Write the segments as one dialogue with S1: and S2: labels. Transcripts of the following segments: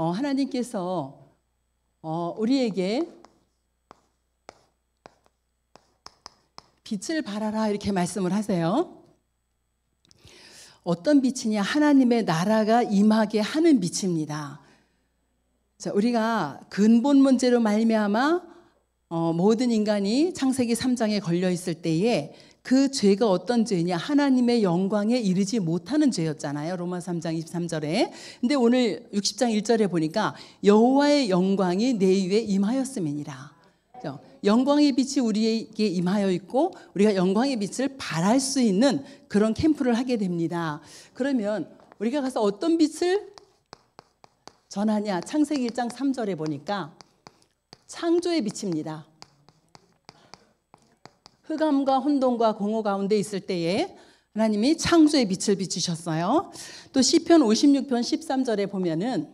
S1: 어, 하나님께서 어, 우리에게 빛을 발하라 이렇게 말씀을 하세요. 어떤 빛이냐? 하나님의 나라가 임하게 하는 빛입니다. 자, 우리가 근본 문제로 말미암아 어, 모든 인간이 창세기 3장에 걸려 있을 때에 그 죄가 어떤 죄냐? 하나님의 영광에 이르지 못하는 죄였잖아요. 로마 3장 23절에. 근데 오늘 60장 1절에 보니까 여호와의 영광이 내 위에 임하였음이니라. 영광의 빛이 우리에게 임하여 있고 우리가 영광의 빛을 발할 수 있는 그런 캠프를 하게 됩니다. 그러면 우리가 가서 어떤 빛을 전하냐? 창세기 1장 3절에 보니까 창조의 빛입니다. 흑암과 혼돈과 공허 가운데 있을 때에 하나님이 창조의 빛을 비추셨어요. 또 시편 56편 13절에 보면은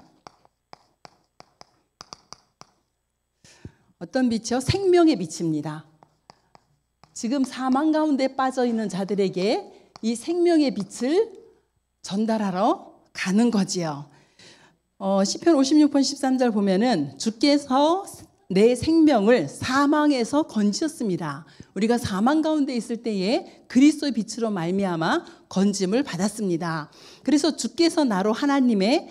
S1: 어떤 빛이요? 생명의 빛입니다. 지금 사망 가운데 빠져 있는 자들에게 이 생명의 빛을 전달하러 가는 거지요. 어, 시편 56편 13절 보면은 주께서 내 생명을 사망에서 건지셨습니다. 우리가 사망 가운데 있을 때에 그리스도의 빛으로 말미암아 건짐을 받았습니다. 그래서 주께서 나로 하나님의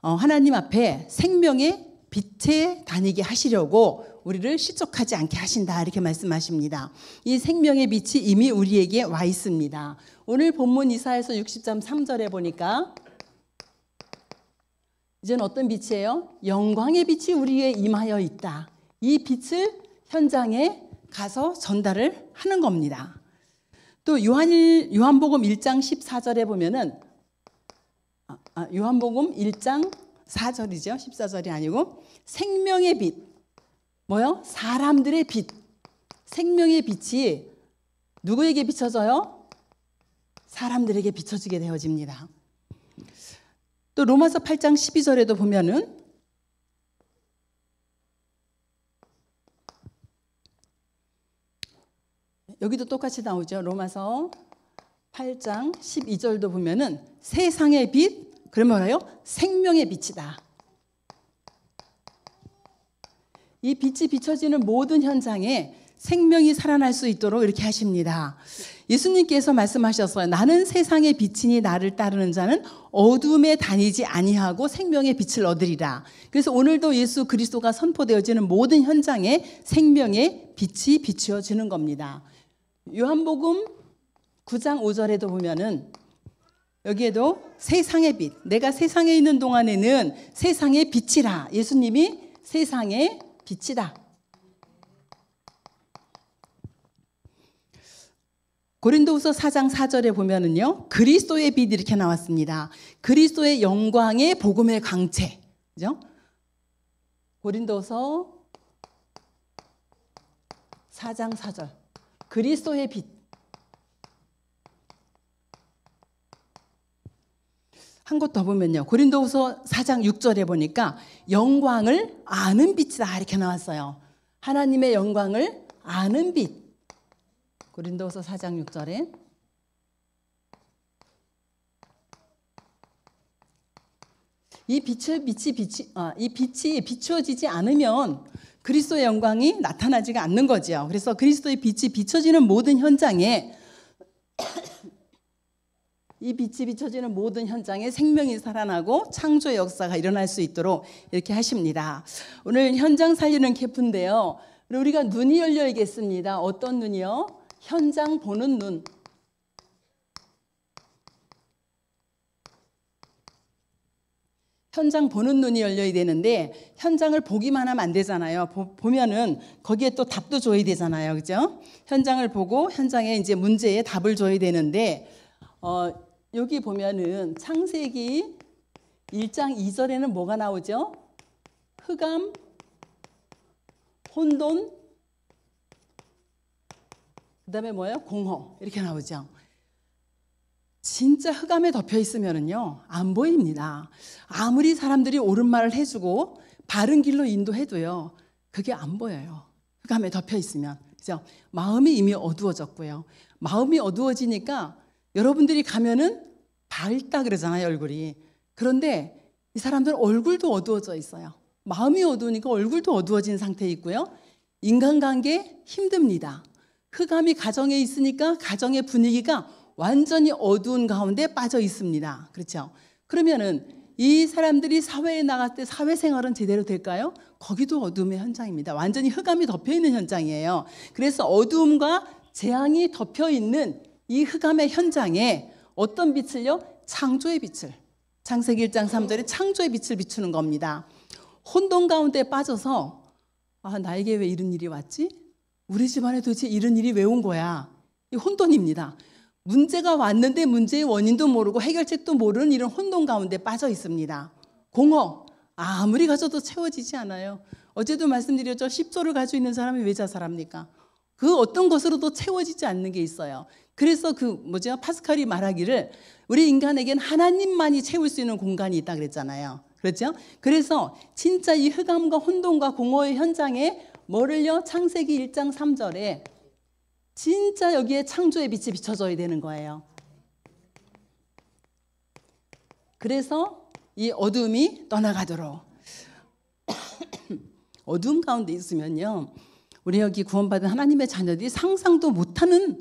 S1: 어, 하나님 앞에 생명의 빛에 다니게 하시려고 우리를 실족하지 않게 하신다 이렇게 말씀하십니다. 이 생명의 빛이 이미 우리에게 와 있습니다. 오늘 본문 이사에서 60장 3절에 보니까 이제는 어떤 빛이에요? 영광의 빛이 우리에 임하여 있다. 이 빛을 현장에 가서 전달을 하는 겁니다. 또 요한 요한복음 1장 14절에 보면은 아, 아 요한복음 1장 4절이죠. 14절이 아니고 생명의 빛. 뭐요? 사람들의 빛. 생명의 빛이 누구에게 비춰져요? 사람들에게 비춰지게 되어집니다. 또 로마서 8장 12절에도 보면은 여기도 똑같이 나오죠. 로마서 8장 12절도 보면은 세상의 빛 그러면 뭐예요? 생명의 빛이다. 이 빛이 비춰지는 모든 현장에 생명이 살아날 수 있도록 이렇게 하십니다. 예수님께서 말씀하셨어요. 나는 세상의 빛이니 나를 따르는 자는 어둠에 다니지 아니하고 생명의 빛을 얻으리라. 그래서 오늘도 예수 그리스도가 선포되어지는 모든 현장에 생명의 빛이 비추어지는 겁니다. 요한복음 9장 5절에도 보면은 여기에도 세상의 빛. 내가 세상에 있는 동안에는 세상의 빛이라. 예수님이 세상의 빛이다. 고린도후서 4장 4절에 보면은요. 그리스도의 빛 이렇게 나왔습니다. 그리스도의 영광의 복음의 광채. 그죠? 고린도서 4장 4절. 그리스도의 빛. 한 곳 더 보면요. 고린도후서 4장 6절에 보니까 영광을 아는 빛이다 이렇게 나왔어요. 하나님의 영광을 아는 빛. 고린도서 4장 6절에 이 빛을 빛이 빛이 아, 어, 이 빛이 비추어지지 않으면 그리스도의 영광이 나타나지가 않는 거지요. 그래서 그리스도의 빛이 비춰지는 모든 현장에 이 빛이 비춰지는 모든 현장에 생명이 살아나고 창조의 역사가 일어날 수 있도록 이렇게 하십니다. 오늘 현장 살리는 캠프인데요. 우리가 눈이 열려 있겠습니다. 어떤 눈이요? 현장 보는 눈. 현장 보는 눈이 열려야 되는데 현장을 보기만 하면 안 되잖아요. 보, 보 면은 거기에 또 답도 줘야 되잖아요. 그죠? 현장을 보고 현장에 이제 문제에 답을 줘야 되는데 어, 여기 보면은 창세기 1장 2절에는 뭐가 나오죠? 흑암, 혼돈, 그 다음에 뭐예요? 공허. 이렇게 나오죠. 진짜 흑암에 덮여 있으면은요, 안 보입니다. 아무리 사람들이 옳은 말을 해주고, 바른 길로 인도해도요, 그게 안 보여요. 흑암에 덮여 있으면. 그죠? 마음이 이미 어두워졌고요. 마음이 어두워지니까 여러분들이 가면은 밝다 그러잖아요, 얼굴이. 그런데 이 사람들은 얼굴도 어두워져 있어요. 마음이 어두우니까 얼굴도 어두워진 상태에 있고요. 인간관계 힘듭니다. 흑암이 가정에 있으니까 가정의 분위기가 완전히 어두운 가운데 빠져 있습니다. 그렇죠? 그러면은 이 사람들이 사회에 나갈 때 사회생활은 제대로 될까요? 거기도 어둠의 현장입니다. 완전히 흑암이 덮여 있는 현장이에요. 그래서 어둠과 재앙이 덮여 있는 이 흑암의 현장에 어떤 빛을요? 창조의 빛을. 창세기 1장 3절에 창조의 빛을 비추는 겁니다. 혼돈 가운데 빠져서 아, 나에게 왜 이런 일이 왔지? 우리 집안에 도대체 이런 일이 왜 온 거야? 이 혼돈입니다. 문제가 왔는데 문제의 원인도 모르고 해결책도 모르는 이런 혼돈 가운데 빠져 있습니다. 공허. 아무리 가져도 채워지지 않아요. 어제도 말씀드렸죠. 10조를 가지고 있는 사람이 왜 자살합니까? 그 어떤 것으로도 채워지지 않는 게 있어요. 그래서 그 뭐죠? 파스칼이 말하기를 우리 인간에겐 하나님만이 채울 수 있는 공간이 있다 그랬잖아요. 그렇죠? 그래서 진짜 이 흑암과 혼돈과 공허의 현장에 뭐를요? 창세기 1장 3절에 진짜 여기에 창조의 빛이 비춰져야 되는 거예요. 그래서 이 어둠이 떠나가도록 어둠 가운데 있으면요. 우리 여기 구원받은 하나님의 자녀들이 상상도 못하는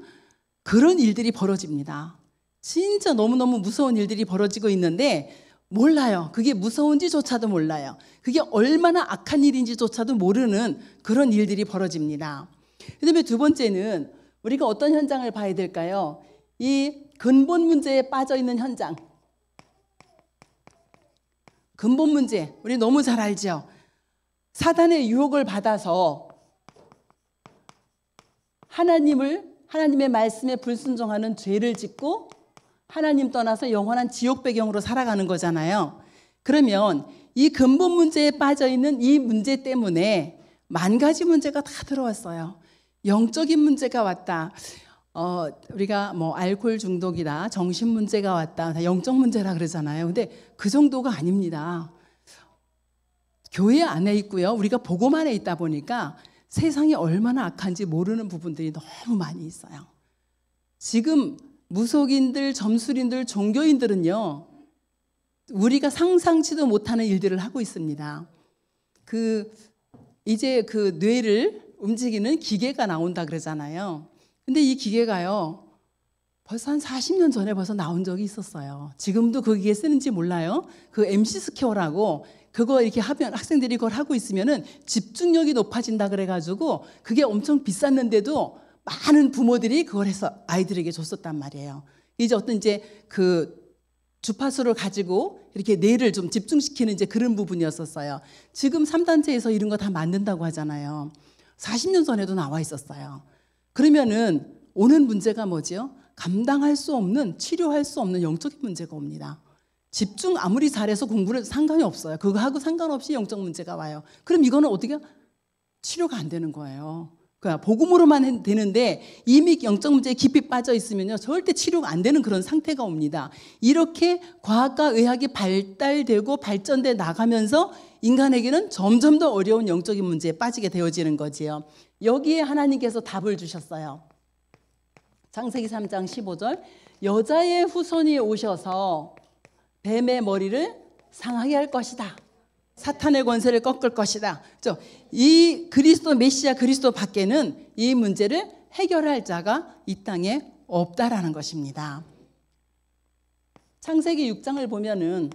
S1: 그런 일들이 벌어집니다. 진짜 너무너무 무서운 일들이 벌어지고 있는데 몰라요. 그게 무서운지조차도 몰라요. 그게 얼마나 악한 일인지조차도 모르는 그런 일들이 벌어집니다. 그다음에 두 번째는 우리가 어떤 현장을 봐야 될까요? 이 근본 문제에 빠져 있는 현장. 근본 문제. 우리 너무 잘 알죠. 사단의 유혹을 받아서 하나님을 하나님의 말씀에 불순종하는 죄를 짓고 하나님 떠나서 영원한 지옥 배경으로 살아가는 거잖아요. 그러면 이 근본 문제에 빠져 있는 이 문제 때문에 만 가지 문제가 다 들어왔어요. 영적인 문제가 왔다. 어, 우리가 뭐 알코올 중독이다, 정신 문제가 왔다, 영적 문제라 그러잖아요. 근데 그 정도가 아닙니다. 교회 안에 있고요. 우리가 보고만에 있다 보니까 세상이 얼마나 악한지 모르는 부분들이 너무 많이 있어요. 지금 무속인들, 점술인들, 종교인들은요, 우리가 상상치도 못하는 일들을 하고 있습니다. 그, 이제 그 뇌를 움직이는 기계가 나온다 그러잖아요. 근데 이 기계가요, 벌써 한 40년 전에 벌써 나온 적이 있었어요. 지금도 거기에 쓰는지 몰라요. 그 MC 스퀘어라고 그거 이렇게 하면 학생들이 그걸 하고 있으면은 집중력이 높아진다 그래가지고 그게 엄청 비쌌는데도 많은 부모들이 그걸 해서 아이들에게 줬었단 말이에요. 이제 어떤 이제 그 주파수를 가지고 이렇게 뇌를 좀 집중시키는 이제 그런 부분이었었어요. 지금 3단체에서 이런 거 다 만든다고 하잖아요. 40년 전에도 나와 있었어요. 그러면은 오는 문제가 뭐지요? 감당할 수 없는, 치료할 수 없는 영적인 문제가 옵니다. 집중 아무리 잘해서 공부를 상관이 없어요. 그거하고 상관없이 영적 문제가 와요. 그럼 이거는 어떻게 치료가 안 되는 거예요. 그냥 그러니까 복음으로만 되는데 이미 영적 문제에 깊이 빠져 있으면요 절대 치료가 안 되는 그런 상태가 옵니다. 이렇게 과학과 의학이 발달되고 발전돼 나가면서 인간에게는 점점 더 어려운 영적인 문제에 빠지게 되어지는 거지요. 여기에 하나님께서 답을 주셨어요. 창세기 3장 15절 여자의 후손이 오셔서 뱀의 머리를 상하게 할 것이다. 사탄의 권세를 꺾을 것이다. 이 그리스도 메시아 그리스도 밖에는 이 문제를 해결할 자가 이 땅에 없다라는 것입니다. 창세기 6장을 보면은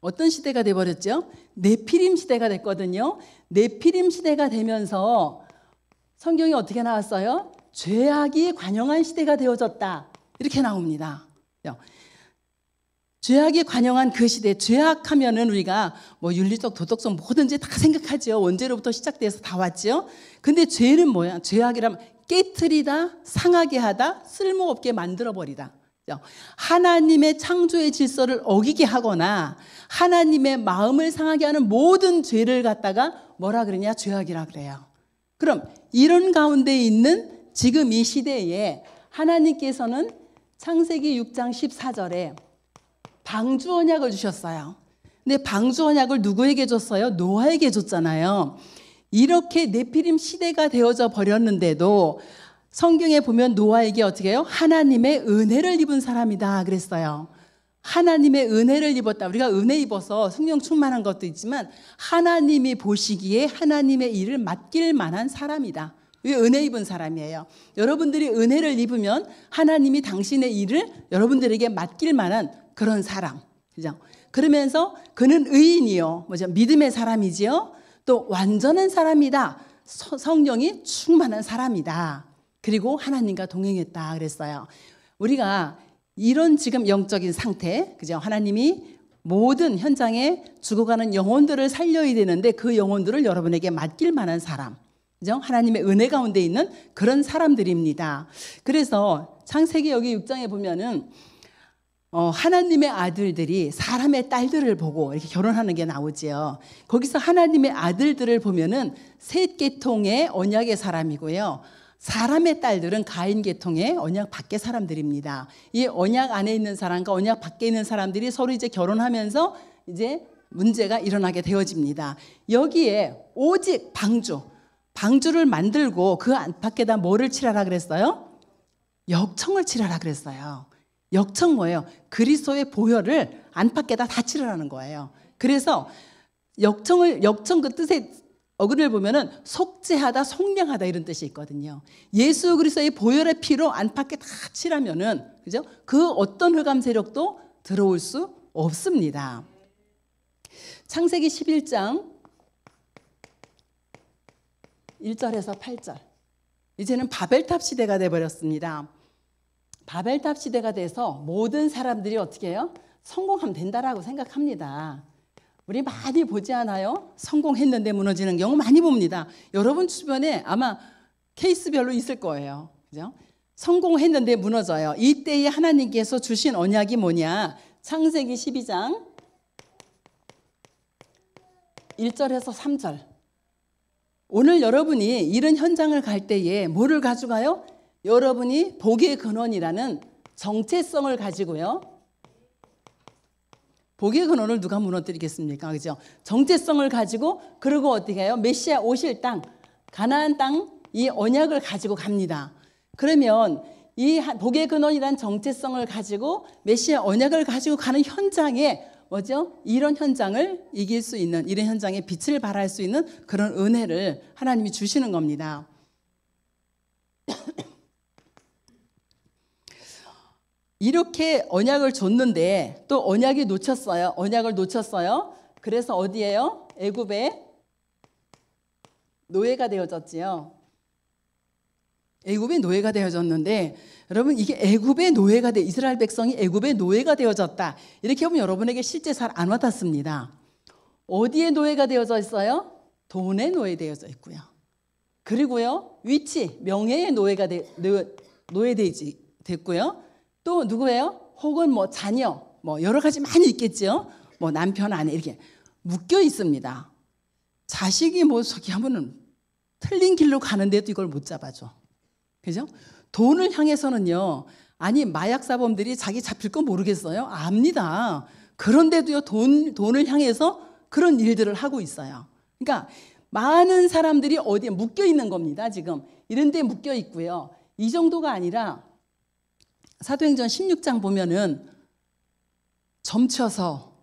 S1: 어떤 시대가 돼 버렸죠? 네피림 시대가 됐거든요. 네피림 시대가 되면서 성경이 어떻게 나왔어요? 죄악이 관영한 시대가 되어졌다. 이렇게 나옵니다. 죄악이 관영한 그 시대, 죄악하면은 우리가 뭐 윤리적, 도덕성 뭐든지 다 생각하지요. 원죄로부터 시작돼서 다 왔지요. 근데 죄는 뭐야? 죄악이라면 깨트리다, 상하게 하다, 쓸모없게 만들어버리다. 하나님의 창조의 질서를 어기게 하거나 하나님의 마음을 상하게 하는 모든 죄를 갖다가 뭐라 그러냐? 죄악이라 그래요. 그럼 이런 가운데 있는 지금 이 시대에 하나님께서는 창세기 6장 14절에 방주 언약을 주셨어요. 근데 방주 언약을 누구에게 줬어요? 노아에게 줬잖아요. 이렇게 네피림 시대가 되어져 버렸는데도 성경에 보면 노아에게 어떻게 해요? 하나님의 은혜를 입은 사람이다 그랬어요. 하나님의 은혜를 입었다. 우리가 은혜 입어서 성령 충만한 것도 있지만 하나님이 보시기에 하나님의 일을 맡길 만한 사람이다. 왜 은혜 입은 사람이에요. 여러분들이 은혜를 입으면 하나님이 당신의 일을 여러분들에게 맡길 만한 그런 사랑 그죠? 그러면서 그는 의인이요. 뭐죠? 믿음의 사람이지요. 또 완전한 사람이다. 성령이 충만한 사람이다. 그리고 하나님과 동행했다 그랬어요. 우리가 이런 지금 영적인 상태, 그죠? 하나님이 모든 현장에 죽어가는 영혼들을 살려야 되는데 그 영혼들을 여러분에게 맡길 만한 사람. 그죠? 하나님의 은혜 가운데 있는 그런 사람들입니다. 그래서 창세기 여기 6장에 보면은 어, 하나님의 아들들이 사람의 딸들을 보고 이렇게 결혼하는 게 나오지요. 거기서 하나님의 아들들을 보면은 셋 계통의 언약의 사람이고요. 사람의 딸들은 가인 계통의 언약 밖의 사람들입니다. 이 언약 안에 있는 사람과 언약 밖에 있는 사람들이 서로 이제 결혼하면서 이제 문제가 일어나게 되어집니다. 여기에 오직 방주, 방주를 만들고 그안에다 뭐를 칠하라 그랬어요? 역청을 칠하라 그랬어요. 역청 뭐예요? 그리스도의 보혈을 안팎에다 다 칠하라는 거예요. 그래서 역청을 역청 그 뜻의 어근을 보면은 속죄하다, 속량하다 이런 뜻이 있거든요. 예수 그리스도의 보혈의 피로 안팎에 다 칠하면은 그죠? 그 어떤 흑암 세력도 들어올 수 없습니다. 창세기 11장 1절에서 8절. 이제는 바벨탑 시대가 돼 버렸습니다. 바벨탑 시대가 돼서 모든 사람들이 어떻게 해요? 성공하면 된다라고 생각합니다. 우리 많이 보지 않아요? 성공했는데 무너지는 경우 많이 봅니다. 여러분 주변에 아마 케이스별로 있을 거예요. 그죠? 성공했는데 무너져요. 이때에 하나님께서 주신 언약이 뭐냐? 창세기 12장 1절에서 3절. 오늘 여러분이 이런 현장을 갈 때에 뭐를 가져가요? 여러분이 복의 근원이라는 정체성을 가지고요. 복의 근원을 누가 무너뜨리겠습니까? 그죠? 정체성을 가지고 그리고 어떻게 해요? 메시아 오실 땅, 가나안 땅 이 언약을 가지고 갑니다. 그러면 이 복의 근원이란 정체성을 가지고 메시아 언약을 가지고 가는 현장에 뭐죠? 이런 현장을 이길 수 있는 이런 현장에 빛을 발할 수 있는 그런 은혜를 하나님이 주시는 겁니다. 이렇게 언약을 줬는데 또 언약이 놓쳤어요. 언약을 놓쳤어요. 그래서 어디에요? 애굽에 노예가 되어졌지요. 애굽의 노예가 되어졌는데 여러분 이게 애굽의 노예가 돼 이스라엘 백성이 애굽의 노예가 되어졌다. 이렇게 보면 여러분에게 실제 잘안 와닿습니다. 어디에 노예가 되어져 있어요? 돈의 노예 되어져 있고요. 그리고요 위치 명예의 노예가 되, 노예 되지 됐고요. 또 누구예요? 혹은 뭐 자녀, 뭐 여러 가지 많이 있겠죠. 뭐 남편, 아내 이렇게 묶여 있습니다. 자식이 뭐 저기 하면은 틀린 길로 가는데도 이걸 못 잡아줘. 그죠? 돈을 향해서는요. 아니 마약 사범들이 자기 잡힐 거 모르겠어요. 압니다. 그런데도요 돈 돈을 향해서 그런 일들을 하고 있어요. 그러니까 많은 사람들이 어디에 묶여 있는 겁니다. 지금 이런 데 묶여 있고요. 이 정도가 아니라 사도행전 16장 보면은 점쳐서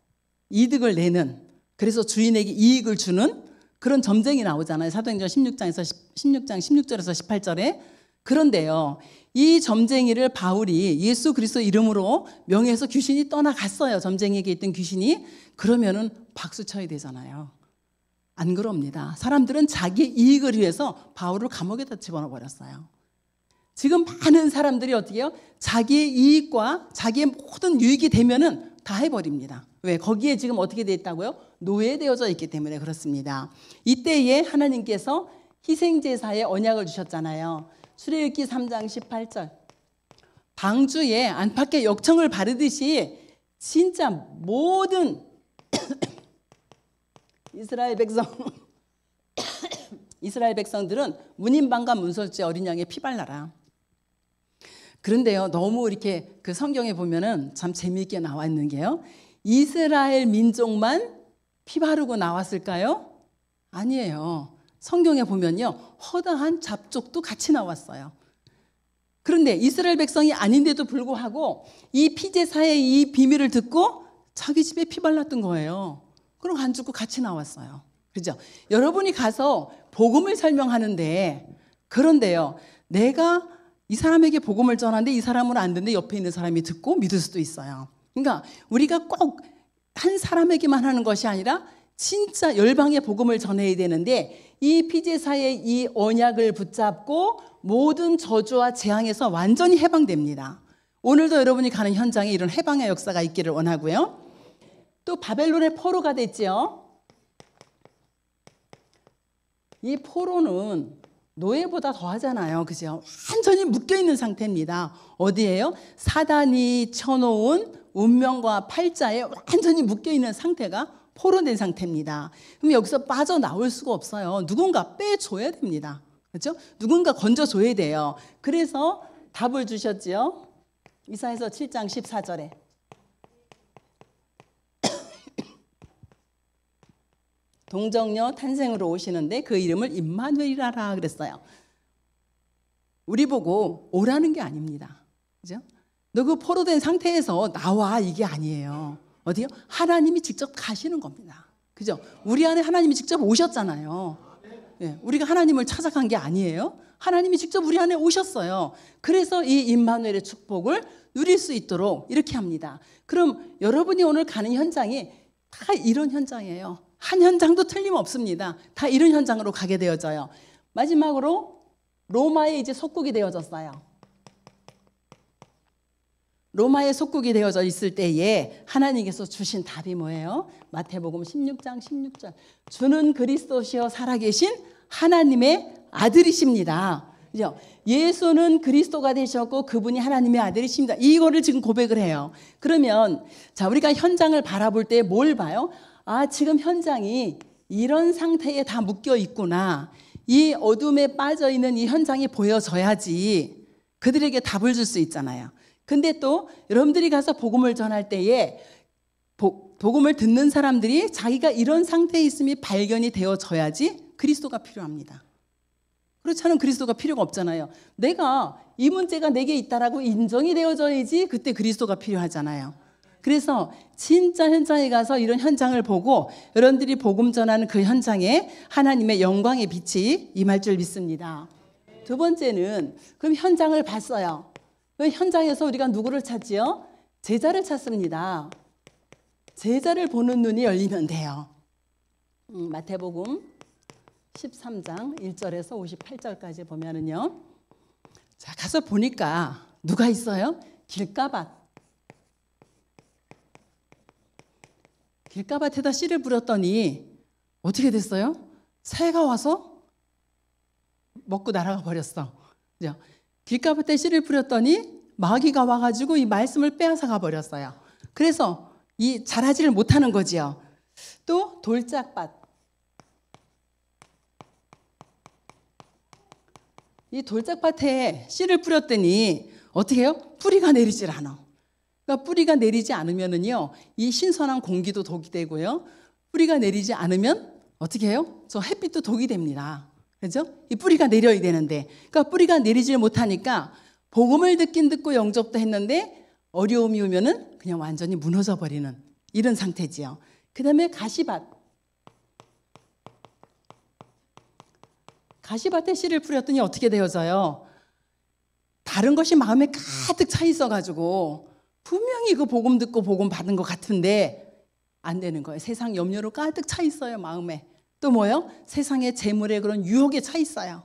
S1: 이득을 내는 그래서 주인에게 이익을 주는 그런 점쟁이 나오잖아요. 사도행전 16장에서 16장 16절에서 18절에 그런데요. 이 점쟁이를 바울이 예수 그리스도 이름으로 명예에서 귀신이 떠나갔어요. 점쟁이에게 있던 귀신이 그러면은 박수 쳐야 되잖아요. 안 그럽니다. 사람들은 자기 이익을 위해서 바울을 감옥에다 집어넣어 버렸어요. 지금 많은 사람들이 어떻게 해요? 자기의 이익과 자기의 모든 유익이 되면은 다 해버립니다. 왜? 거기에 지금 어떻게 되어 있다고요? 노예되어져 있기 때문에 그렇습니다. 이때에 하나님께서 희생제사의 언약을 주셨잖아요. 수레읽기 3장 18절. 방주에 안팎에 역청을 바르듯이 진짜 모든 이스라엘 백성 이스라엘 백성들은 문인방과 문설죄 어린 양의 피발나라. 그런데요, 너무 이렇게 그 성경에 보면은 참 재미있게 나와 있는 게요. 이스라엘 민족만 피 바르고 나왔을까요? 아니에요. 성경에 보면요, 허다한 잡족도 같이 나왔어요. 그런데 이스라엘 백성이 아닌데도 불구하고 이 피제사의 이 비밀을 듣고 자기 집에 피 발랐던 거예요. 그럼 안 죽고 같이 나왔어요. 그죠? 여러분이 가서 복음을 설명하는데 그런데요, 내가 이 사람에게 복음을 전하는데 이 사람은 안 듣는데 옆에 있는 사람이 듣고 믿을 수도 있어요. 그러니까 우리가 꼭 한 사람에게만 하는 것이 아니라 진짜 열방의 복음을 전해야 되는데 이 피제사의 이 언약을 붙잡고 모든 저주와 재앙에서 완전히 해방됩니다. 오늘도 여러분이 가는 현장에 이런 해방의 역사가 있기를 원하고요. 또 바벨론의 포로가 됐지이 포로는 노예보다 더 하잖아요. 그죠? 완전히 묶여있는 상태입니다. 어디에요? 사단이 쳐놓은 운명과 팔자에 완전히 묶여있는 상태가 포로된 상태입니다. 그럼 여기서 빠져나올 수가 없어요. 누군가 빼줘야 됩니다. 그렇죠? 누군가 건져줘야 돼요. 그래서 답을 주셨지요. 이사에서 7장 14절에 동정녀 탄생으로 오시는데 그 이름을 임마누엘이라 그랬어요. 우리 보고 오라는 게 아닙니다. 그죠? 너 그 포로된 상태에서 나와 이게 아니에요. 어디요? 하나님이 직접 가시는 겁니다. 그죠? 우리 안에 하나님이 직접 오셨잖아요. 예, 우리가 하나님을 찾아간 게 아니에요. 하나님이 직접 우리 안에 오셨어요. 그래서 이 임마누엘의 축복을 누릴 수 있도록 이렇게 합니다. 그럼 여러분이 오늘 가는 현장이 다 이런 현장이에요. 한 현장도 틀림없습니다. 다 이런 현장으로 가게 되어져요. 마지막으로 로마의 이제 속국이 되어졌어요. 로마의 속국이 되어져 있을 때에 하나님께서 주신 답이 뭐예요? 마태복음 16장 16절. 주는 그리스도시여 살아계신 하나님의 아들이십니다. 그죠? 예수는 그리스도가 되셨고 그분이 하나님의 아들이십니다. 이거를 지금 고백을 해요. 그러면 자, 우리가 현장을 바라볼 때 뭘 봐요? 아, 지금 현장이 이런 상태에 다 묶여 있구나. 이 어둠에 빠져 있는 이 현장이 보여져야지 그들에게 답을 줄 수 있잖아요. 근데 또 여러분들이 가서 복음을 전할 때에 복음을 듣는 사람들이 자기가 이런 상태에 있음이 발견이 되어져야지 그리스도가 필요합니다. 그렇지 않으면 그리스도가 필요가 없잖아요. 내가 이 문제가 내게 있다라고 인정이 되어져야지 그때 그리스도가 필요하잖아요. 그래서 진짜 현장에 가서 이런 현장을 보고 여러분들이 복음 전하는 그 현장에 하나님의 영광의 빛이 임할 줄 믿습니다. 두 번째는 그럼 현장을 봤어요. 그 현장에서 우리가 누구를 찾지요? 제자를 찾습니다. 제자를 보는 눈이 열리면 돼요. 음, 마태복음 13장 1절에서 58절까지 보면은요. 자, 가서 보니까 누가 있어요? 길가밭 길가밭에다 씨를 뿌렸더니 어떻게 됐어요? 새가 와서 먹고 날아가 버렸어. 그죠? 길가밭에 씨를 뿌렸더니 마귀가 와가지고 이 말씀을 빼앗아 가 버렸어요. 그래서 이 자라지를 못하는 거지요. 또 돌짝밭. 이 돌짝밭에 씨를 뿌렸더니 어떻게 해요? 뿌리가 내리질 않아. 그러니까 뿌리가 내리지 않으면은요, 이 신선한 공기도 독이 되고요. 뿌리가 내리지 않으면 어떻게 해요? 저 햇빛도 독이 됩니다. 그죠? 이 뿌리가 내려야 되는데. 그러니까 뿌리가 내리질 못하니까 복음을 듣긴 듣고 영접도 했는데 어려움이 오면은 그냥 완전히 무너져 버리는 이런 상태지요. 그다음에 가시밭. 가시밭에 씨를 뿌렸더니 어떻게 되어져요? 다른 것이 마음에 가득 차 있어가지고 분명히 그 복음 듣고 복음 받은 것 같은데 안 되는 거예요. 세상 염려로 가득 차 있어요, 마음에. 또 뭐요? 세상의 재물에 그런 유혹에 차 있어요.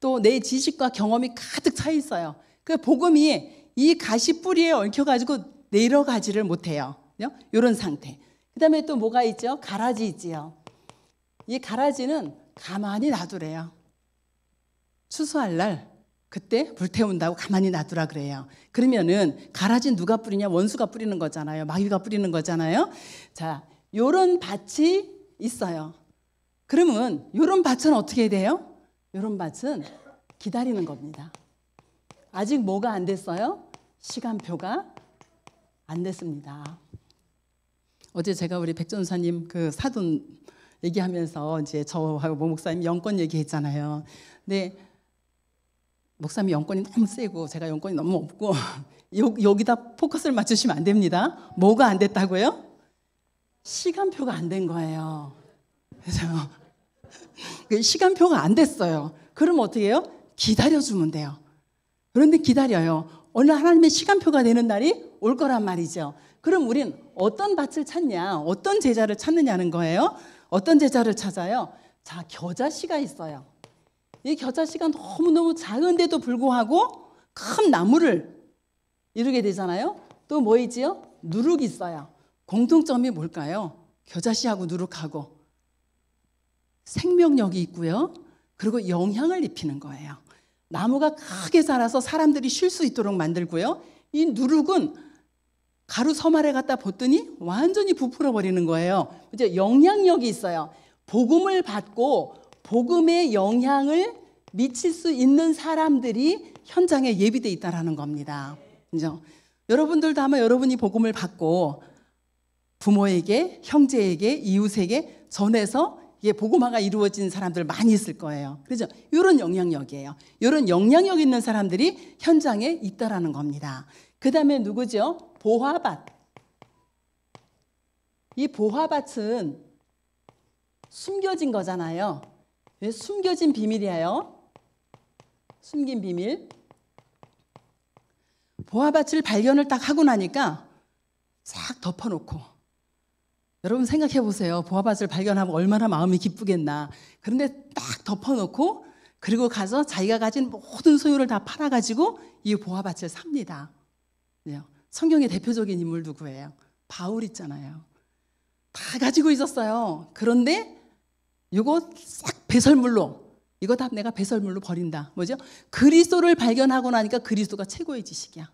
S1: 또 내 지식과 경험이 가득 차 있어요. 그 복음이 이 가시 뿌리에 얽혀가지고 내려가지를 못해요. 이런 상태. 그 다음에 또 뭐가 있죠? 가라지 있지요. 이 가라지는 가만히 놔두래요. 추수할 날 그때 불태운다고 가만히 놔두라 그래요. 그러면은 가라지 누가 뿌리냐? 원수가 뿌리는 거잖아요. 마귀가 뿌리는 거잖아요. 자, 요런 밭이 있어요. 그러면 요런 밭은 어떻게 돼요? 요런 밭은 기다리는 겁니다. 아직 뭐가 안 됐어요? 시간표가 안 됐습니다. 어제 제가 우리 백전사님 그 사돈 얘기하면서 이제 저하고 모 목사님 영권 얘기했잖아요. 근데 목사님 영권이 너무 세고 제가 영권이 너무 없고 여기다 포커스를 맞추시면 안 됩니다. 뭐가 안 됐다고요? 시간표가 안 된 거예요. 그래서 그 시간표가 안 됐어요. 그럼 어떻게 해요? 기다려주면 돼요. 그런데 기다려요. 어느 하나님의 시간표가 되는 날이 올 거란 말이죠. 그럼 우린 어떤 밭을 찾냐, 어떤 제자를 찾느냐는 거예요. 어떤 제자를 찾아요? 자, 겨자씨가 있어요. 이 겨자씨가 너무너무 작은데도 불구하고 큰 나무를 이루게 되잖아요. 또뭐이지요 누룩이 있어요. 공통점이 뭘까요? 겨자씨하고 누룩하고 생명력이 있고요. 그리고 영향을 입히는 거예요. 나무가 크게 자라서 사람들이 쉴 수 있도록 만들고요. 이 누룩은 가루 서말에 갖다 붙더니 완전히 부풀어 버리는 거예요. 이제 영향력이 있어요. 복음을 받고 복음의 영향을 미칠 수 있는 사람들이 현장에 예비돼 있다라는 겁니다. 그죠? 여러분들도 아마 여러분이 복음을 받고 부모에게, 형제에게, 이웃에게 전해서 이게 복음화가 이루어진 사람들 많이 있을 거예요. 그죠? 이런 영향력이에요. 이런 영향력 있는 사람들이 현장에 있다라는 겁니다. 그 다음에 누구죠? 보화밭. 이 보화밭은 숨겨진 거잖아요. 왜 숨겨진 비밀이에요? 숨긴 비밀. 보아밭을 발견을 딱 하고 나니까 싹 덮어놓고 여러분 생각해 보세요. 보아밭을 발견하면 얼마나 마음이 기쁘겠나. 그런데 딱 덮어놓고 그리고 가서 자기가 가진 모든 소유를 다 팔아가지고 이 보아밭을 삽니다. 네. 성경의 대표적인 인물 누구예요? 바울 있잖아요. 다 가지고 있었어요. 그런데 이거 싹 배설물로 이거 다 내가 배설물로 버린다. 뭐죠? 그리스도를 발견하고 나니까 그리스도가 최고의 지식이야.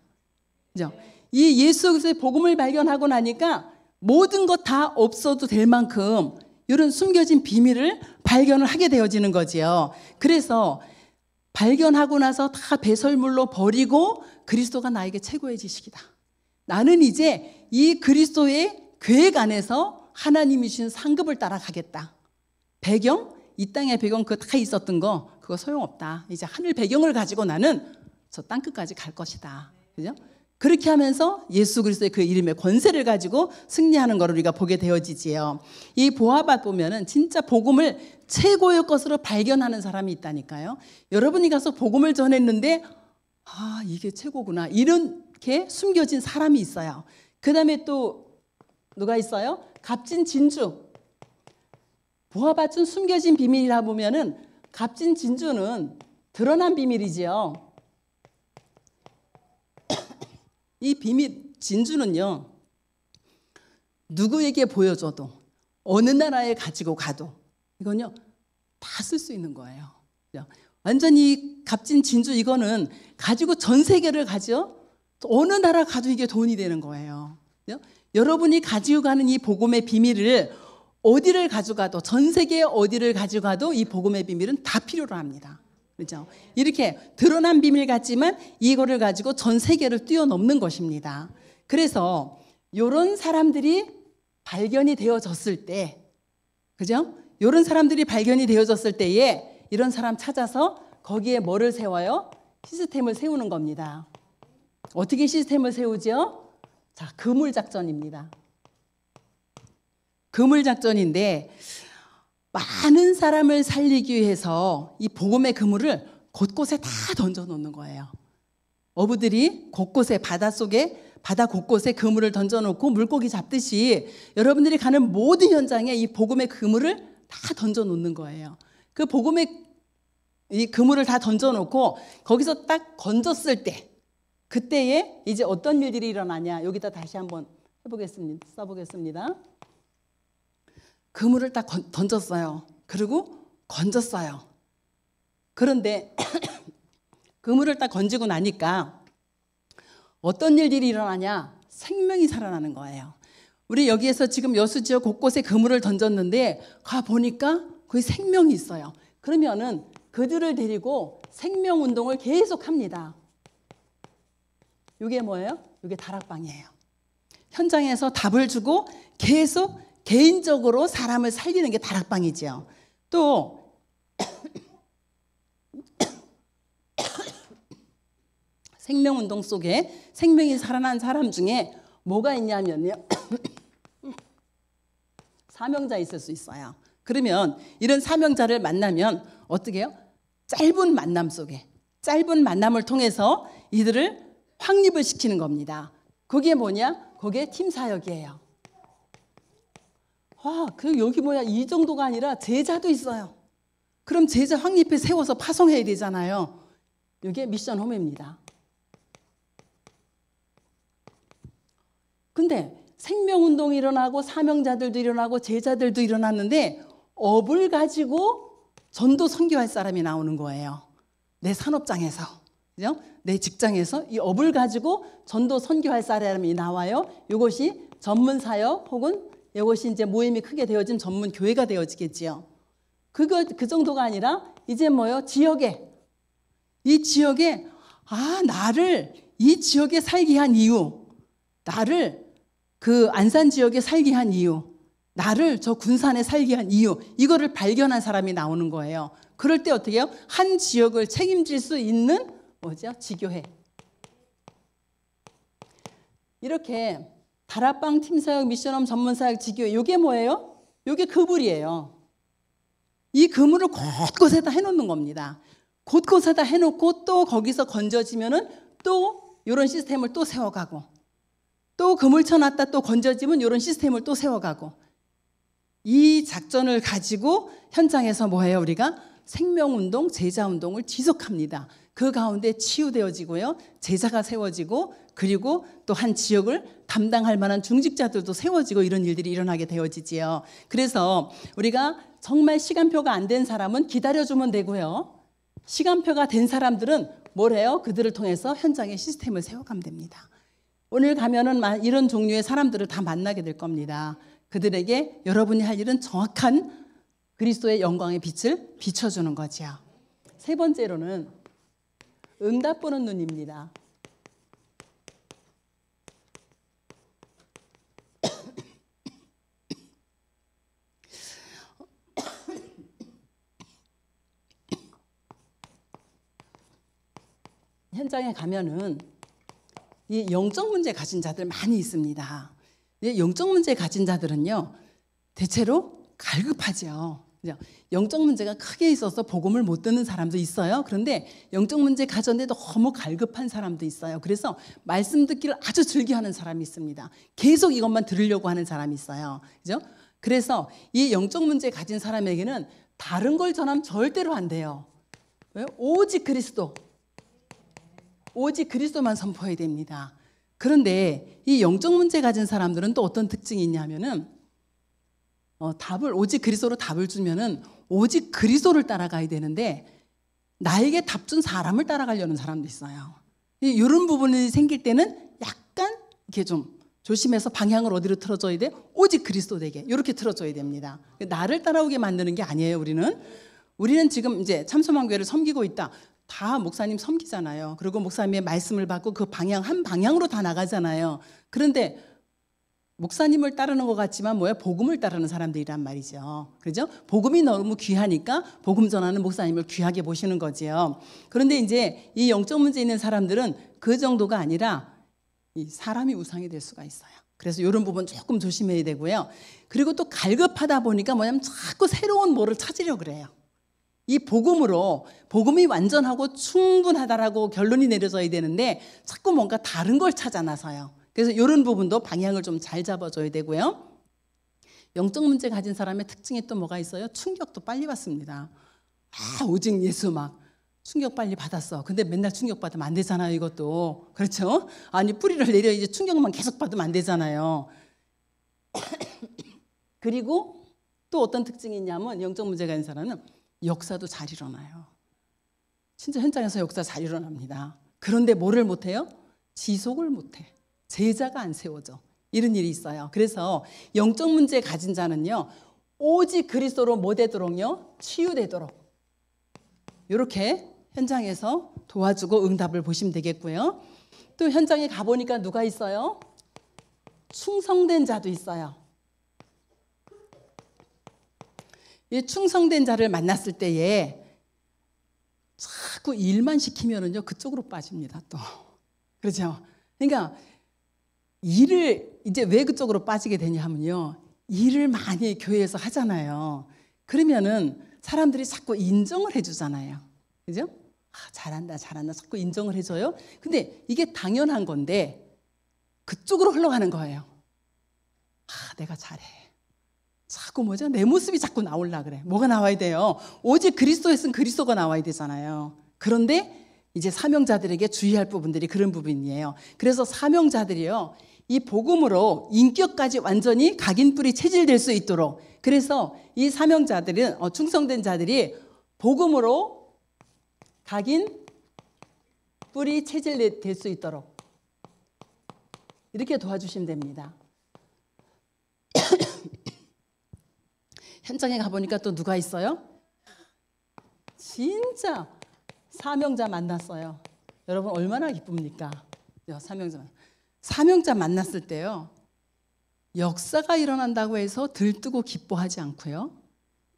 S1: 그죠? 이 예수 그리스도의 복음을 발견하고 나니까 모든 것 다 없어도 될 만큼 이런 숨겨진 비밀을 발견을 하게 되어지는 거지요. 그래서 발견하고 나서 다 배설물로 버리고 그리스도가 나에게 최고의 지식이다. 나는 이제 이 그리스도의 계획 안에서 하나님이 신 상급을 따라가겠다. 배경, 이 땅의 배경 그 다 있었던 거 그거 소용없다. 이제 하늘 배경을 가지고 나는 저 땅 끝까지 갈 것이다. 그죠? 그렇게 하면서 예수 그리스도의 그 이름의 권세를 가지고 승리하는 걸 우리가 보게 되어지지요. 이 보아밭 보면은 진짜 복음을 최고의 것으로 발견하는 사람이 있다니까요. 여러분이 가서 복음을 전했는데 아 이게 최고구나 이렇게 숨겨진 사람이 있어요. 그 다음에 또 누가 있어요? 값진 진주 부화밭은 숨겨진 비밀이라 보면은 값진 진주는 드러난 비밀이지요. 이 비밀 진주는요. 누구에게 보여줘도 어느 나라에 가지고 가도 이건요 다 쓸 수 있는 거예요. 완전히 값진 진주 이거는 가지고 전 세계를 가죠. 어느 나라 가도 이게 돈이 되는 거예요. 여러분이 가지고 가는 이 복음의 비밀을 어디를 가져가도 전 세계 어디를 가져가도 이 복음의 비밀은 다 필요로 합니다. 그렇죠? 이렇게 드러난 비밀 같지만 이거를 가지고 전 세계를 뛰어넘는 것입니다. 그래서 요런 사람들이 발견이 되어졌을 때 그죠? 요런 사람들이 발견이 되어졌을 때에 이런 사람 찾아서 거기에 뭐를 세워요? 시스템을 세우는 겁니다. 어떻게 시스템을 세우죠? 자, 그물 작전입니다. 그물 작전인데 많은 사람을 살리기 위해서 이 복음의 그물을 곳곳에 다 던져 놓는 거예요. 어부들이 곳곳에 바닷속에 바다 곳곳에 그물을 던져 놓고 물고기 잡듯이 여러분들이 가는 모든 현장에 이 복음의 그물을 다 던져 놓는 거예요. 그 복음의 이 그물을 다 던져 놓고 거기서 딱 건졌을 때 그때에 이제 어떤 일들이 일어나냐 여기다 다시 한번 해보겠습니다. 써보겠습니다. 그물을 딱 던졌어요. 그리고 건졌어요. 그런데 그물을 딱 건지고 나니까 어떤 일들이 일어나냐? 생명이 살아나는 거예요. 우리 여기에서 지금 여수 지역 곳곳에 그물을 던졌는데 가 보니까 그 생명이 있어요. 그러면은 그들을 데리고 생명 운동을 계속 합니다. 이게 뭐예요? 이게 다락방이에요. 현장에서 답을 주고 계속 개인적으로 사람을 살리는 게 다락방이죠. 또 생명 운동 속에 생명이 살아난 사람 중에 뭐가 있냐면요. 사명자 있을 수 있어요. 그러면 이런 사명자를 만나면 어떻게 해요? 짧은 만남 속에 짧은 만남을 통해서 이들을 확립을 시키는 겁니다. 그게 뭐냐? 그게 팀 사역이에요. 아, 그 여기 뭐야 이 정도가 아니라 제자도 있어요. 그럼 제자 확립해 세워서 파송해야 되잖아요. 이게 미션 홈입니다. 근데 생명운동이 일어나고 사명자들도 일어나고 제자들도 일어났는데 업을 가지고 전도 선교할 사람이 나오는 거예요. 내 산업장에서. 그죠? 내 직장에서 이 업을 가지고 전도 선교할 사람이 나와요. 이것이 전문 사역 혹은 이것이 이제 모임이 크게 되어진 전문 교회가 되어지겠지요. 그거 그 정도가 아니라 이제 뭐요? 지역에 이 지역에 아 나를 이 지역에 살게 한 이유, 나를 그 안산 지역에 살게 한 이유, 나를 저 군산에 살게 한 이유, 이거를 발견한 사람이 나오는 거예요. 그럴 때 어떻게 해요? 한 지역을 책임질 수 있는 뭐죠? 지교회. 이렇게 다락방 팀사역 미션홈 전문사역 지교 이게 뭐예요? 이게 그물이에요. 이 그물을 곳곳에다 해놓는 겁니다. 곳곳에다 해놓고 또 거기서 건져지면은 또 이런 시스템을 또 세워가고 또 그물 쳐놨다 또 건져지면 이런 시스템을 또 세워가고 이 작전을 가지고 현장에서 뭐해요 우리가 생명운동 제자운동을 지속합니다. 그 가운데 치유되어지고요 제자가 세워지고 그리고 또 한 지역을 담당할 만한 중직자들도 세워지고 이런 일들이 일어나게 되어지지요. 그래서 우리가 정말 시간표가 안 된 사람은 기다려주면 되고요. 시간표가 된 사람들은 뭘해요 그들을 통해서 현장의 시스템을 세워가면 됩니다. 오늘 가면은 이런 종류의 사람들을 다 만나게 될 겁니다. 그들에게 여러분이 할 일은 정확한 그리스도의 영광의 빛을 비춰주는 거지요. 세 번째로는 응답 보는 눈입니다. 현장에 가면은 이 영적 문제 가진 자들 많이 있습니다. 이 영적 문제 가진 자들은요, 대체로 갈급하죠. 영적 문제가 크게 있어서 복음을 못 듣는 사람도 있어요. 그런데 영적 문제 가졌는데 너무 갈급한 사람도 있어요. 그래서 말씀 듣기를 아주 즐겨하는 사람이 있습니다. 계속 이것만 들으려고 하는 사람이 있어요. 그죠? 그래서 이 영적 문제 가진 사람에게는 다른 걸 전하면 절대로 안 돼요. 왜? 오직 그리스도. 오직 그리스도만 선포해야 됩니다. 그런데 이 영적 문제 가진 사람들은 또 어떤 특징이 있냐면은 어, 답을 오직 그리스도로 답을 주면은 오직 그리스도를 따라가야 되는데 나에게 답 준 사람을 따라가려는 사람도 있어요. 이런 부분이 생길 때는 약간 이렇게 좀 조심해서 방향을 어디로 틀어줘야 돼? 오직 그리스도 되게 이렇게 틀어줘야 됩니다. 나를 따라오게 만드는 게 아니에요. 우리는 우리는 지금 이제 참소망교회를 섬기고 있다. 다 목사님 섬기잖아요. 그리고 목사님의 말씀을 받고 그 방향 한 방향으로 다 나가잖아요. 그런데 목사님을 따르는 것 같지만 뭐야 복음을 따르는 사람들이란 말이죠. 그죠? 복음이 너무 귀하니까 복음 전하는 목사님을 귀하게 보시는 거지요. 그런데 이제 이 영적 문제 있는 사람들은 그 정도가 아니라 이 사람이 우상이 될 수가 있어요. 그래서 이런 부분 조금 조심해야 되고요. 그리고 또 갈급하다 보니까 뭐냐면 자꾸 새로운 뭐를 찾으려 그래요. 이 복음으로 복음이 완전하고 충분하다라고 결론이 내려져야 되는데 자꾸 뭔가 다른 걸 찾아 나서요. 그래서 이런 부분도 방향을 좀 잘 잡아줘야 되고요. 영적 문제 가진 사람의 특징이 또 뭐가 있어요? 충격도 빨리 받습니다. 아, 오직 예수 막 충격 빨리 받았어. 근데 맨날 충격 받으면 안 되잖아요, 이것도. 그렇죠? 아니, 뿌리를 내려 이제 충격만 계속 받으면 안 되잖아요. 그리고 또 어떤 특징이 있냐면 영적 문제가 있는 사람은 역사도 잘 일어나요. 진짜 현장에서 역사 잘 일어납니다. 그런데 뭐를 못해요? 지속을 못해. 제자가 안 세워져. 이런 일이 있어요. 그래서 영적 문제 가진 자는요. 오직 그리스도로 뭐 되도록요? 치유되도록. 이렇게 현장에서 도와주고 응답을 보시면 되겠고요. 또 현장에 가보니까 누가 있어요? 충성된 자도 있어요. 이 충성된 자를 만났을 때에 자꾸 일만 시키면은요 그쪽으로 빠집니다 또 그렇죠? 그러니까 일을 이제 왜 그쪽으로 빠지게 되냐 하면요 일을 많이 교회에서 하잖아요. 그러면은 사람들이 자꾸 인정을 해주잖아요. 그죠? 아, 잘한다, 잘한다. 자꾸 인정을 해줘요. 근데 이게 당연한 건데 그쪽으로 흘러가는 거예요. 아, 내가 잘해. 자꾸 뭐죠? 내 모습이 자꾸 나올라 그래. 뭐가 나와야 돼요? 오직 그리스도에 쓴 그리스도가 나와야 되잖아요. 그런데 이제 사명자들에게 주의할 부분들이 그런 부분이에요. 그래서 사명자들이요. 이 복음으로 인격까지 완전히 각인뿌리 체질될 수 있도록 그래서 이 사명자들은 어, 충성된 자들이 복음으로 각인 뿌리 체질될 수 있도록 이렇게 도와주시면 됩니다. 현장에 가보니까 또 누가 있어요? 진짜 사명자 만났어요. 여러분 얼마나 기쁩니까? 사명자 사명자 만났을 때요. 역사가 일어난다고 해서 들뜨고 기뻐하지 않고요.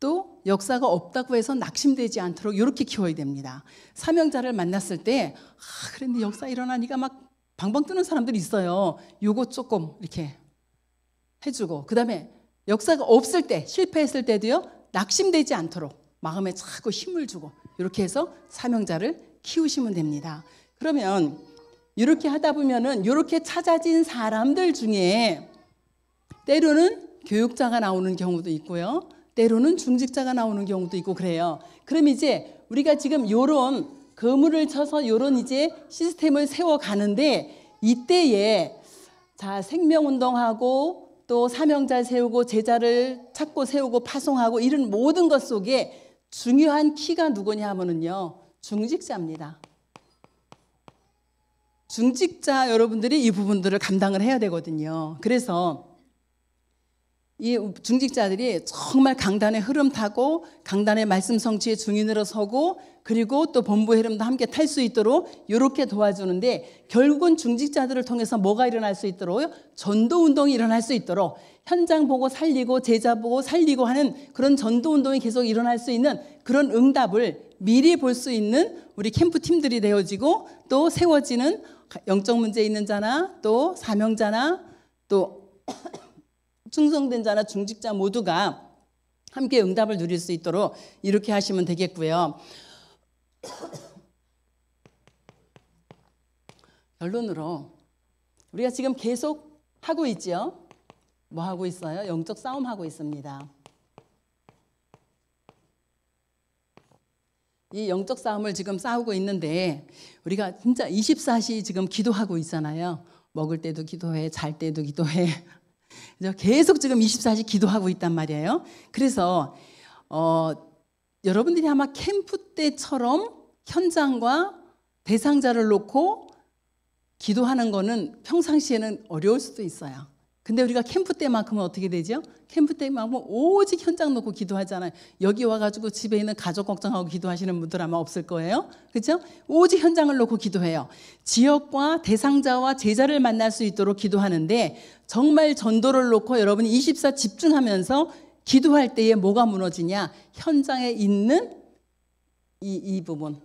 S1: 또 역사가 없다고 해서 낙심되지 않도록 이렇게 키워야 됩니다. 사명자를 만났을 때 아, 그런데 역사 일어나니까 막 방방 뜨는 사람들이 있어요. 요거 조금 이렇게 해주고 그 다음에 역사가 없을 때 실패했을 때도요 낙심되지 않도록 마음에 자꾸 힘을 주고 이렇게 해서 사명자를 키우시면 됩니다. 그러면 이렇게 하다 보면은 이렇게 찾아진 사람들 중에 때로는 교육자가 나오는 경우도 있고요. 때로는 중직자가 나오는 경우도 있고 그래요. 그럼 이제 우리가 지금 요런 그물을 쳐서 요런 이제 시스템을 세워 가는데 이때에 자 생명운동하고 또 사명자 세우고 제자를 찾고 세우고 파송하고 이런 모든 것 속에 중요한 키가 누구냐 하면은요. 중직자입니다. 중직자 여러분들이 이 부분들을 감당을 해야 되거든요. 그래서 이 중직자들이 정말 강단의 흐름 타고 강단의 말씀 성취의 중인으로 서고 그리고 또 본부의 흐름도 함께 탈 수 있도록 이렇게 도와주는데 결국은 중직자들을 통해서 뭐가 일어날 수 있도록 전도 운동이 일어날 수 있도록 현장 보고 살리고 제자 보고 살리고 하는 그런 전도 운동이 계속 일어날 수 있는 그런 응답을 미리 볼 수 있는 우리 캠프 팀들이 되어지고 또 세워지는 영적 문제 있는 자나 또 사명자나 또 충성된 자나 중직자 모두가 함께 응답을 누릴 수 있도록 이렇게 하시면 되겠고요. 결론으로 우리가 지금 계속 하고 있죠. 뭐 하고 있어요? 영적 싸움 하고 있습니다. 이 영적 싸움을 지금 싸우고 있는데 우리가 진짜 24시 지금 기도하고 있잖아요. 먹을 때도 기도해, 잘 때도 기도해, 그래서 계속 지금 24시 기도하고 있단 말이에요. 그래서 어, 여러분들이 아마 캠프 때처럼 현장과 대상자를 놓고 기도하는 거는 평상시에는 어려울 수도 있어요. 근데 우리가 캠프 때만큼은 어떻게 되죠? 캠프 때만큼은 오직 현장 놓고 기도하잖아요. 여기 와가지고 집에 있는 가족 걱정하고 기도하시는 분들 아마 없을 거예요. 그죠? 오직 현장을 놓고 기도해요. 지역과 대상자와 제자를 만날 수 있도록 기도하는데 정말 전도를 놓고 여러분이 24 집중하면서 기도할 때에 뭐가 무너지냐? 현장에 있는 이, 이 부분.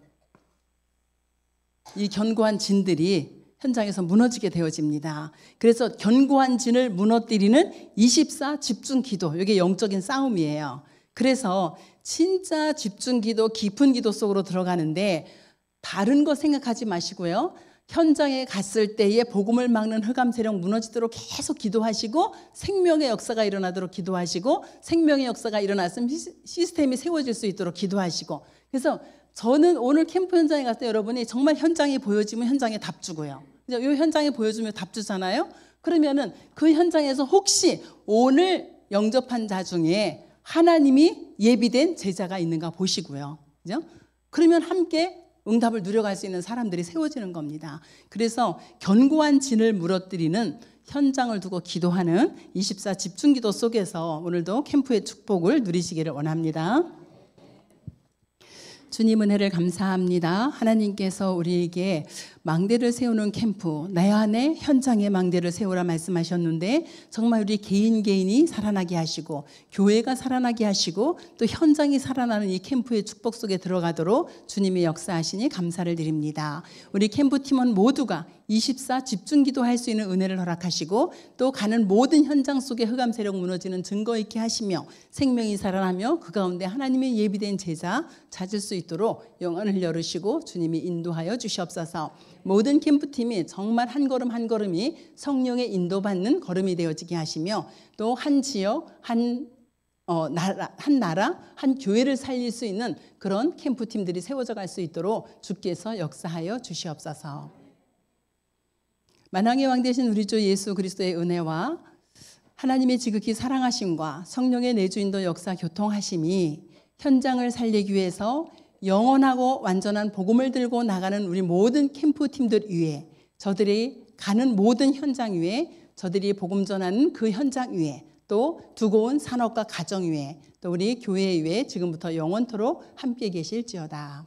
S1: 이 견고한 진들이 현장에서 무너지게 되어집니다. 그래서 견고한 진을 무너뜨리는 24 집중 기도, 이게 영적인 싸움이에요. 그래서 진짜 집중 기도, 깊은 기도 속으로 들어가는데 다른 거 생각하지 마시고요. 현장에 갔을 때에 복음을 막는 흑암 세력 무너지도록 계속 기도하시고 생명의 역사가 일어나도록 기도하시고 생명의 역사가 일어났으면 시스템이 세워질 수 있도록 기도하시고 그래서 저는 오늘 캠프 현장에 갔을 때 여러분이 정말 현장이 보여지면 현장에 답 주고요. 이 현장에 보여주면 답 주잖아요. 그러면은 그 현장에서 혹시 오늘 영접한 자 중에 하나님이 예비된 제자가 있는가 보시고요. 그죠? 그러면 함께 응답을 누려갈 수 있는 사람들이 세워지는 겁니다. 그래서 견고한 진을 무너뜨리는 현장을 두고 기도하는 24 집중 기도 속에서 오늘도 캠프의 축복을 누리시기를 원합니다. 주님 은혜를 감사합니다. 하나님께서 우리에게 망대를 세우는 캠프, 내 안에 현장의 망대를 세우라 말씀하셨는데 정말 우리 개인 개인이 살아나게 하시고 교회가 살아나게 하시고 또 현장이 살아나는 이 캠프의 축복 속에 들어가도록 주님의 역사하시니 감사를 드립니다. 우리 캠프 팀원 모두가 24 집중 기도할 수 있는 은혜를 허락하시고 또 가는 모든 현장 속에 흑암 세력 무너지는 증거 있게 하시며 생명이 살아나며 그 가운데 하나님의 예비된 제자 찾을 수 있도록 영안을 열으시고 주님이 인도하여 주시옵소서. 모든 캠프팀이 정말 한 걸음 한 걸음이 성령의 인도받는 걸음이 되어지게 하시며 또 한 지역, 한 어, 나라, 한 나라, 한 교회를 살릴 수 있는 그런 캠프팀들이 세워져 갈 수 있도록 주께서 역사하여 주시옵소서. 만왕의 왕 되신 우리 주 예수 그리스도의 은혜와 하나님의 지극히 사랑하심과 성령의 내주인도 역사 교통하심이 현장을 살리기 위해서 영원하고 완전한 복음을 들고 나가는 우리 모든 캠프 팀들 위에 저들이 가는 모든 현장 위에 저들이 복음 전하는 그 현장 위에 또 두고 온 산업과 가정 위에 또 우리 교회 위에 지금부터 영원토록 함께 계실지어다.